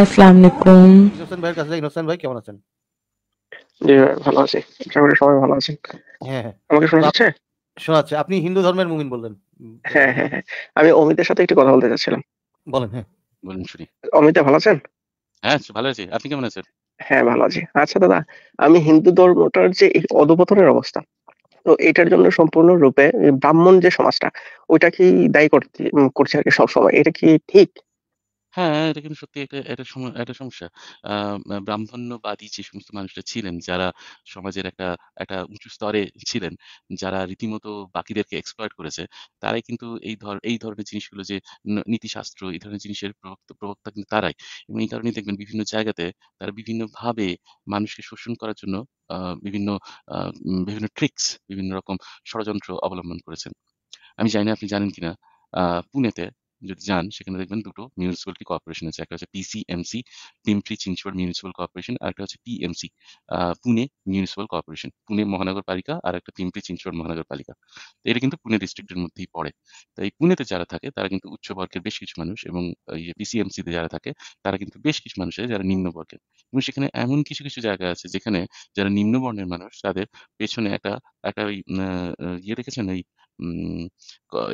আসসালামু আলাইকুম হোসেন কাছে হোসেন ভাই কেমন আছেন জি ভালো আছি আশা করি সবাই ভালো আছেন হ্যাঁ, হ্যাঁ। আমাকে শোনা যাচ্ছে শোনা যাচ্ছে আপনি হিন্দু ধর্মের মুমিন বললেন হ্যাঁ, হ্যাঁ, আমি অমিতের সাথে একটু কথা বলতে চাচ্ছিলাম বলেন হ্যাঁ বলেন শুনি অমিতা ভালো আছেন হ্যাঁ ভালো আছি আপনি কেমন আছেন হ্যাঁ ভালো আছি আচ্ছা দাদা আমি হিন্দু ধর্মটার যে অধপতনের অবস্থা তো এটার জন্য সম্পূর্ণ রূপে ব্রাহ্মণ যে সমাজটা ওইটা কি দায়ী করছে আর কি সবসময় এটা কি ঠিক হ্যাঁ, এটা কিন্তু সত্যি একটা একটা সম একটা সমস্যা। আহ ব্রাহ্মণ্যবাদী যে সমস্ত মানুষরা ছিলেন, যারা সমাজের একটা একটা উঁচু স্তরে ছিলেন, যারা রীতিমতো বাকিদেরকে এক্সপ্লয়েট করেছে, তারাই কিন্তু এই ধর এই ধরনের জিনিসগুলো যে ন নীতিশাস্ত্র, এই ধরনের জিনিসের প্রবক্ত প্রবক্তা কিন্তু তারাই। এবং এই কারণেই দেখবেন বিভিন্ন জায়গাতে তারা বিভিন্নভাবে মানুষকে শোষণ করার জন্য বিভিন্ন বিভিন্ন ট্রিক্স বিভিন্ন রকম ষড়যন্ত্র অবলম্বন করেছেন। আমি জানি না আপনি জানেন কিনা? আহ পুনেতে যদি যান সেখানে দেখবেন দুটো মিউনিসিপ্যালিটি কর্পোরেশন আছে একটা হচ্ছে পিসিএমসি পিম্পরি চিঞ্চুয়ার মিউনিসিপ্যাল কর্পোরেশন আর একটা হচ্ছে PMC Pune municipal corporation Pune Mahanagarpalika আর একটা পিম্পরি চিঞ্চুয়ার মহানগরপালিকা তো এটা কিন্তু পুনে ডিস্ট্রিক্টের মধ্যেই পড়ে তাই পুনেতে যারা থাকে তারা কিন্তু উচ্চবর্গের বেশ কিছু মানুষ এবং এই তে পিসিএমসিতে যারা থাকে তারা কিন্তু বেশ কিছু মানুষ আছে যারা নিম্নবর্গের এবং সেখানে এমন কিছু কিছু জায়গা আছে যেখানে যারা নিম্নবর্ণের মানুষ তাদের পেছনে একটা একটা ইয়ে দেখেছেন এই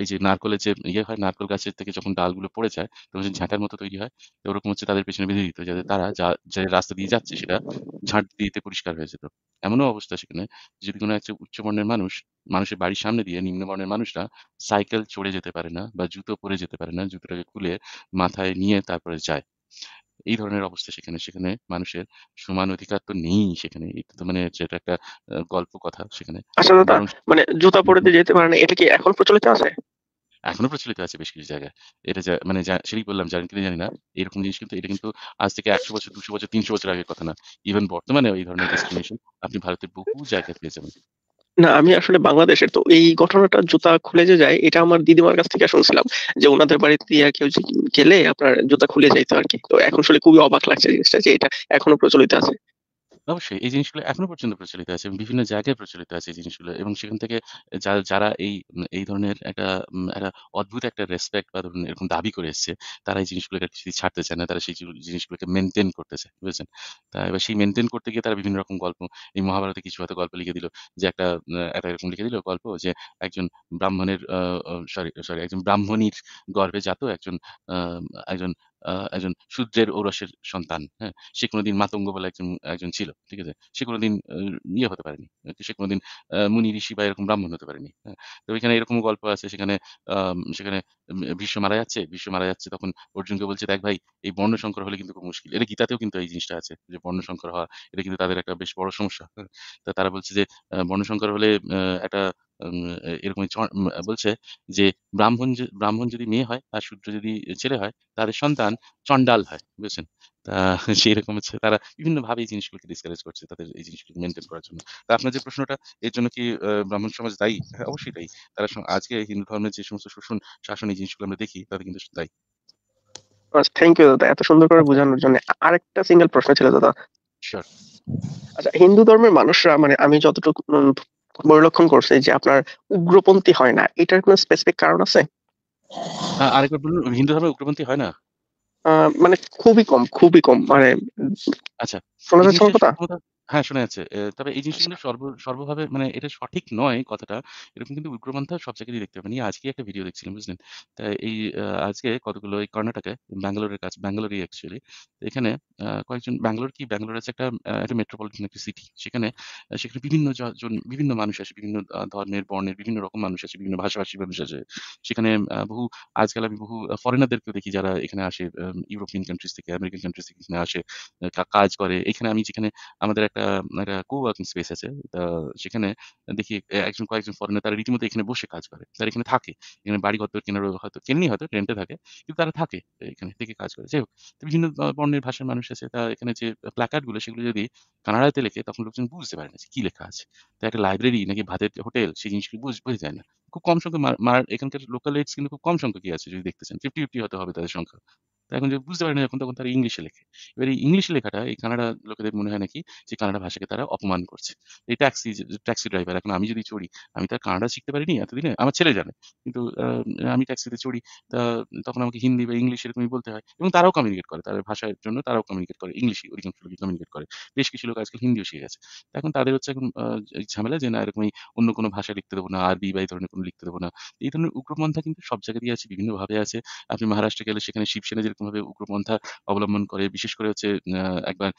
এই যে নারকলের যে ইয়ে হয় নারকল গাছের থেকে যখন ডালগুলো পড়ে যায় তখন যে ঝাঁটার মতো তৈরি হয় তো ওরকম হচ্ছে তাদের পেছনে বেঁধে দিত যাতে তারা যা যে রাস্তা দিয়ে যাচ্ছে সেটা ঝাঁট দিতে পরিষ্কার হয়ে যেত এমনও অবস্থা সেখানে যদি কোনো একটা উচ্চ বর্ণের মানুষ মানুষের বাড়ির সামনে দিয়ে নিম্ন বর্ণের মানুষরা সাইকেল চড়ে যেতে পারে না বা জুতো পরে যেতে পারে না জুতোটাকে খুলে মাথায় নিয়ে তারপরে যায় এই ধরনের অবস্থা সেখানে সেখানে মানুষের সমান অধিকার তো নেই সেখানে এটা তো মানে যেটা একটা গল্প কথা সেখানে মানে জুতা পরে যেতে পারে না এটা কি এখন প্রচলিত আছে এখনো প্রচলিত আছে বেশ কিছু জায়গায় এটা মানে সেটাই বললাম জানি কিনা জানি না এরকম জিনিস কিন্তু এটা কিন্তু আজ থেকে একশো বছর দুশো বছর তিনশো বছর আগের কথা না ইভেন বর্তমানে এই ধরনের ডিসক্রিমিনেশন আপনি ভারতের বহু জায়গায় পেয়ে যাবেন না আমি আসলে বাংলাদেশের তো এই ঘটনাটা জুতা খুলে যে যায় এটা আমার দিদিমার কাছ থেকে শুনছিলাম যে ওনাদের বাড়িতে আর কেউ গেলে আপনার জুতা খুলে যাইতো আর কি তো এখন শুনে খুবই অবাক লাগছে জিনিসটা যে এটা এখনো প্রচলিত আছে অবশ্যই এই জিনিসগুলো এখনো পর্যন্ত প্রচলিত আছে বিভিন্ন জায়গায় প্রচলিত আছে এই জিনিসগুলো এবং সেখান থেকে যারা এই এই ধরনের একটা একটা অদ্ভুত একটা রেসপেক্ট বা ধরুন এরকম দাবি করে এসেছে তারা এই জিনিসগুলোকে যদি ছাড়তে চায় না তারা সেই জিনিসগুলোকে মেনটেন করতে চায় বুঝেছেন তা এবার সেই মেনটেন করতে গিয়ে তারা বিভিন্ন রকম গল্প এই মহাভারতে কিছু হয়তো গল্প লিখে দিল যে একটা একটা এরকম লিখে দিল গল্প যে একজন ব্রাহ্মণের সরি সরি একজন ব্রাহ্মণীর গর্ভে জাত একজন আহ, একজন একজন সূর্যের ঔরসের সন্তান হ্যাঁ সে কোনোদিন মাতঙ্গ বলে একজন একজন ছিল ঠিক আছে সে কোনোদিন ইয়ে হতে পারেনি সে কোনোদিন মুনি ঋষি বা এরকম ব্রাহ্মণ হতে পারেনি হ্যাঁ তো এখানে এরকম গল্প আছে সেখানে সেখানে বিশ্ব মারা যাচ্ছে বিশ্ব মারা যাচ্ছে তখন অর্জুনকে বলছে দেখ ভাই এই বর্ণশঙ্কর হলে কিন্তু খুব মুশকিল এটা গীতাতেও কিন্তু এই জিনিসটা আছে যে বর্ণশঙ্কর হওয়া এটা কিন্তু তাদের একটা বেশ বড় সমস্যা হ্যাঁ? তা তারা বলছে যে বর্ণশঙ্কর হলে একটা এরকম বলছে যে ব্রাহ্মণ ব্রাহ্মণ যদি মেয়ে হয় আর শূদ্র যদি ছেলে হয় তাদের সন্তান চণ্ডাল হয় বুঝছেন তা রকম হচ্ছে তারা বিভিন্ন ভাবে এই জিনিসগুলোকে ডিসকারেজ করছে তাদের এই জিনিসগুলো মেনটেন করার জন্য তা আপনার যে প্রশ্নটা এর জন্য কি ব্রাহ্মণ সমাজ দায়ী হ্যাঁ, অবশ্যই দায়ী তারা আজকে হিন্দু ধর্মের যে সমস্ত শোষণ শাসন এই জিনিসগুলো আমরা দেখি তাদের কিন্তু দায়ী থ্যাংক ইউ দাদা এত সুন্দর করে আচ্ছা। বোঝানোর জন্য আরেকটা সিঙ্গেল প্রশ্ন ছিল দাদা আচ্ছা হিন্দু ধর্মের মানুষরা মানে আমি যতটুকু পরিলক্ষণ করছে যে আপনার উগ্রপন্থী হয় না এটার কোনো স্পেসিফিক কারণ আছে আরেকবার বলুন হিন্দু ধর্মে উগ্রপন্থী হয় না মানে খুবই কম খুবই কম মানে আচ্ছা হ্যাঁ, শোনা যাচ্ছে। তবে এই জিনিসটা আচ্ছা। কিন্তু সর্ব সর্বভাবে মানে এটা সঠিক নয় কথাটা। এরকম কিন্তু উগ্রপন্থা সব জায়গাতেই দেখতে পাবেন। আজকে একটা ভিডিও দেখছিলাম, বুঝলেন? তাই এই আজকে কতগুলো এই কর্ণাটকে, ব্যাঙ্গালোরের কাছে ব্যাঙ্গালোরই অ্যাকচুয়ালি। এখানে কয়েকজন ব্যাঙ্গালোর কি ব্যাঙ্গালোর আছে একটা একটা মেট্রোপলিটন একটা সিটি। সেখানে সেখানে বিভিন্ন জন বিভিন্ন মানুষ আসে, বিভিন্ন ধর্মের, বর্ণের বিভিন্ন রকম মানুষ আছে বিভিন্ন ভাষাভাষী মানুষ আছে সেখানে বহু আজকাল আমি বহু আ ফরেনারদেরকেও দেখি যারা এখানে আসে ইউরোপিয়ান কান্ট্রিজ থেকে, আমেরিকান কান্ট্রিজ থেকে এখানে আসে। কাজ করে। এখানে আমি যেখানে আমাদের একটা একটা একটা কো ওয়ার্কিং স্পেস আছে সেখানে দেখি একজন কয়েকজন ফরেনার তারা রীতিমতো এখানে বসে কাজ করে তারা এখানে থাকে এখানে বাড়ি কেনার হয়তো হয়তো রেন্টে থাকে কিন্তু তারা থাকে এখানে থেকে কাজ করে যাই হোক বিভিন্ন বর্ণের ভাষার মানুষ আছে তা এখানে যে প্ল্যাকার্ডগুলো সেগুলো যদি কানাডাতে লেখে তখন লোকজন বুঝতে পারে না কি লেখা আছে তো একটা লাইব্রেরি নাকি ভাতের হোটেল সেই জিনিসগুলো বুঝ বোঝা যায় না খুব কম সংখ্যক এখানকার লোকাল এইডস কিন্তু খুব কম সংখ্যক কি আছে যদি দেখতে চান ফিফটি ফিফটি হতে হবে তাদের সংখ্যা এখন যদি বুঝতে পারে না যখন তখন তারা ইংলিশে লেখে এবার এই ইংলিশে লেখাটা এই কানাডা লোকেদের মনে হয় নাকি যে কানাডা ভাষাকে তারা অপমান করছে এই ট্যাক্সি ট্যাক্সি ড্রাইভার এখন আমি যদি চড়ি আমি তার কানাডা শিখতে পারিনি এতদিনে আমার ছেলে জানে কিন্তু আমি ট্যাক্সিতে চড়ি তা তখন আমাকে হিন্দি বা ইংলিশ এরকমই বলতে হয় এবং তারাও কমিউনিকেট করে তাদের ভাষার জন্য তারাও কমিউনিকেট করে ইংলিশ অধিকাংশ লোকই কমিউনিকেট করে বেশ কিছু লোক আজকাল হিন্দিও শিখে গেছে এখন তাদের হচ্ছে এখন ঝামেলা যে না এরকমই অন্য কোনো ভাষা লিখতে দেবো না আরবি বা এই ধরনের কোনো লিখতে দেবো না এই ধরনের উগ্রপন্থা কিন্তু সব জায়গাতেই আছে বিভিন্নভাবে আছে আপনি মহারাষ্ট্রে গেলে সেখানে শিবসেনা এরকমভাবে উগ্রপন্থা অবলম্বন করে বিশেষ করে হচ্ছে একবার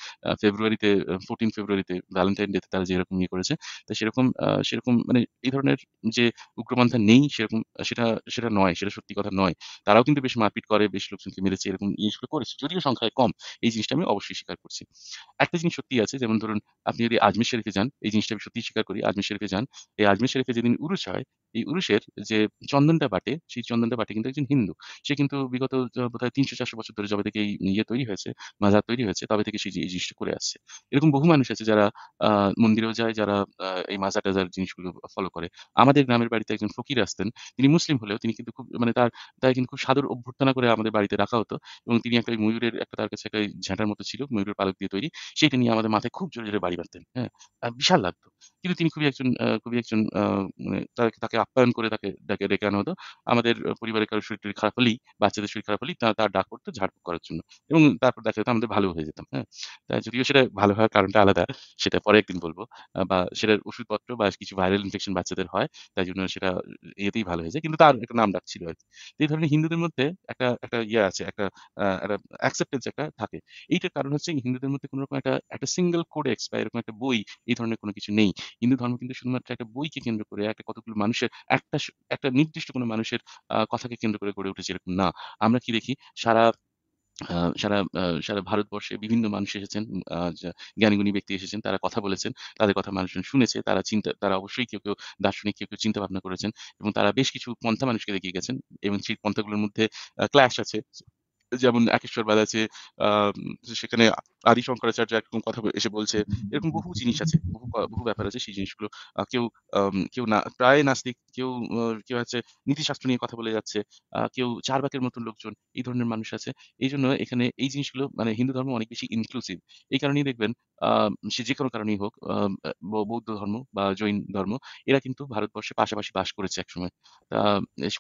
ফেব্রুয়ারিতে ফোরটিন ফেব্রুয়ারিতে ভ্যালেন্টাইন ডেতে তারা যেরকম ইয়ে করেছে তা সেরকম সেরকম মানে এই ধরনের যে উগ্রপন্থা নেই সেরকম সেটা সেটা নয় সেটা সত্যি কথা নয় তারাও কিন্তু বেশ মারপিট করে বেশ লোকজনকে মেরেছে এরকম জিনিসগুলো ইয়ে করেছে যদিও সংখ্যায় কম এই জিনিসটা আমি অবশ্যই স্বীকার করছি একটা জিনিস সত্যি আছে যেমন ধরুন আপনি যদি আজমির শরীফে যান এই জিনিসটা আমি সত্যি স্বীকার করি আজমির শরীফে যান এই আজমির শরীফে যেদিন উরুস হয় এই উরুষের যে চন্দনটা বাটে সেই চন্দনটা বাটে কিন্তু একজন হিন্দু সে কিন্তু বিগত বোধহয় তিনশো চারশো বছর ধরে যবে থেকে এই ইয়ে তৈরি হয়েছে মাজার তৈরি হয়েছে তবে থেকে সেই জিনিসটা করে আসছে এরকম বহু মানুষ আছে যারা মন্দিরেও যায় যারা এই মাজার টাজার জিনিসগুলো ফলো করে আমাদের গ্রামের বাড়িতে একজন ফকির আসতেন তিনি মুসলিম হলেও তিনি কিন্তু খুব মানে তার তাই কিন্তু খুব সাদর অভ্যর্থনা করে আমাদের বাড়িতে রাখা হতো এবং তিনি একটা ময়ূরের একটা তার কাছে একটা ঝাঁটার মতো ছিল ময়ূরের পালক দিয়ে তৈরি সেটা নিয়ে আমাদের মাথায় খুব জোরে জোরে বাড়ি মারতেন হ্যাঁ বিশাল লাগতো কিন্তু তিনি খুবই একজন খুবই একজন মানে তাকে আপ্যায়ন করে তাকে তাকে ডেকে আনা হতো আমাদের পরিবারের কারো শরীর খারাপ হলেই বাচ্চাদের শরীর খারাপ হলেই তার ডাক করতো ঝাড়ফুঁক করার জন্য এবং তারপর দেখা যেত আমাদের ভালো হয়ে যেতাম হ্যাঁ তাই যদিও সেটা ভালো হওয়ার কারণটা আলাদা সেটা পরে একদিন বলবো বা সেটার ওষুধপত্র বা কিছু ভাইরাল ইনফেকশন বাচ্চাদের হয় তাই জন্য সেটা এতেই ভালো হয়েছে কিন্তু তার একটা নাম ডাক ছিল আর কি এই ধরনের হিন্দুদের মধ্যে একটা একটা ইয়ে আছে একটা একটা অ্যাকসেপ্টেন্স একটা থাকে এইটার কারণ হচ্ছে হিন্দুদের মধ্যে কোনো রকম একটা একটা সিঙ্গেল কোডেক্স বা এরকম একটা বই এই ধরনের কোনো কিছু নেই হিন্দু ধর্ম কিন্তু শুধুমাত্র একটা বইকে কেন্দ্র করে একটা কতগুলো মানুষের মানুষের একটা একটা নির্দিষ্ট কোনো মানুষের কথাকে কেন্দ্র করে গড়ে উঠেছে এরকম না আমরা কি দেখি সারা সারা সারা ভারতবর্ষে বিভিন্ন মানুষ এসেছেন জ্ঞানীগুণী ব্যক্তি এসেছেন তারা কথা বলেছেন তাদের কথা মানুষজন শুনেছে তারা চিন্তা তারা অবশ্যই কেউ কেউ দার্শনিক কেউ কেউ চিন্তা ভাবনা করেছেন এবং তারা বেশ কিছু পন্থা মানুষকে দেখিয়ে গেছেন এবং সেই পন্থাগুলোর মধ্যে ক্ল্যাশ আছে যেমন একেশ্বরবাদ আছে সেখানে আদি শঙ্করাচার্য একরকম কথা এসে বলছে এরকম বহু জিনিস আছে বহু বহু ব্যাপার আছে সেই জিনিসগুলো কেউ কেউ না প্রায় নাস্তিক কেউ কেউ আছে নীতিশাস্ত্র নিয়ে কথা বলে যাচ্ছে কেউ চার বাকের মতন লোকজন এই ধরনের মানুষ আছে এই জন্য এখানে এই জিনিসগুলো মানে হিন্দু ধর্ম অনেক বেশি ইনক্লুসিভ এই কারণেই দেখবেন সে যে কোনো কারণেই হোক বৌদ্ধ ধর্ম বা জৈন ধর্ম এরা কিন্তু ভারতবর্ষে পাশাপাশি বাস করেছে একসময় তা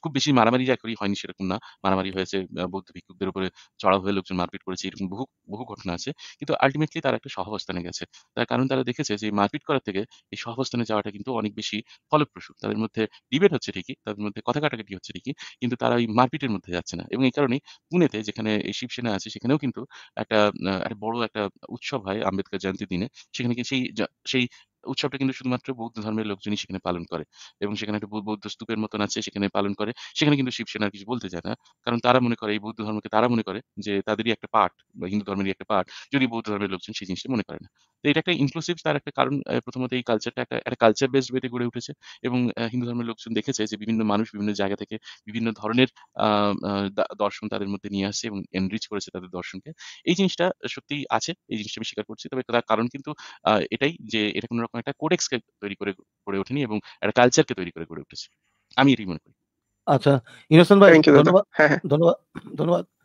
খুব বেশি মারামারি যা করি হয়নি সেরকম না মারামারি হয়েছে বৌদ্ধ ভিক্ষুকদের উপরে চড়া হয়ে লোকজন মারপিট করেছে এরকম বহু বহু ঘটনা আছে কিন্তু আলটিমেটলি তারা একটা সহাবস্থানে গেছে তার কারণ তারা দেখেছে যে মারপিট করার থেকে এই সহাবস্থানে যাওয়াটা কিন্তু অনেক বেশি ফলপ্রসূ তাদের মধ্যে ডিবেট হচ্ছে ঠিকই তাদের মধ্যে কথা কাটাকাটি হচ্ছে ঠিকই কিন্তু তারা ওই মারপিটের মধ্যে যাচ্ছে না এবং এই কারণে পুনেতে যেখানে এই শিবসেনা আছে সেখানেও কিন্তু একটা বড় একটা উৎসব হয় আম্বেদকর জয়ন্তী দিনে সেখানে সেই সেই উৎসবটা কিন্তু শুধুমাত্র বৌদ্ধ ধর্মের লোকজনই সেখানে পালন করে এবং সেখানে একটা বৌদ্ধ স্তূপের মতন আছে সেখানে পালন করে সেখানে কিন্তু শিবসেনার কিছু বলতে চায় না কারণ তারা মনে করে এই বৌদ্ধ ধর্মকে তারা মনে করে যে তাদেরই একটা পার্ট বা হিন্দু ধর্মেরই একটা পার্ট যদি বৌদ্ধ ধর্মের লোকজন সেই জিনিসটা মনে করে না এটা একটা ইনক্লুসিভ তার একটা কারণ প্রথমত এই কালচারটা একটা একটা কালচার বেসড ওয়েতে গড়ে উঠেছে এবং হিন্দু ধর্মের লোকজন দেখেছে যে বিভিন্ন মানুষ বিভিন্ন জায়গা থেকে বিভিন্ন ধরনের দর্শন তাদের মধ্যে নিয়ে আসছে এবং এনরিচ করেছে তাদের দর্শনকে এই জিনিসটা সত্যি আছে এই জিনিসটা আমি স্বীকার করছি তবে তার কারণ কিন্তু এটাই যে এটা কোনো রকম একটা কোডেক্সকে তৈরি করে গড়ে ওঠেনি এবং একটা কালচারকে তৈরি করে গড়ে উঠেছে আমি এটাই মনে করি আচ্ছা ইনোসেন্ট ভাই হ্যাঁ, হ্যাঁ। ধন্যবাদ ধন্যবাদ ধন্যবাদ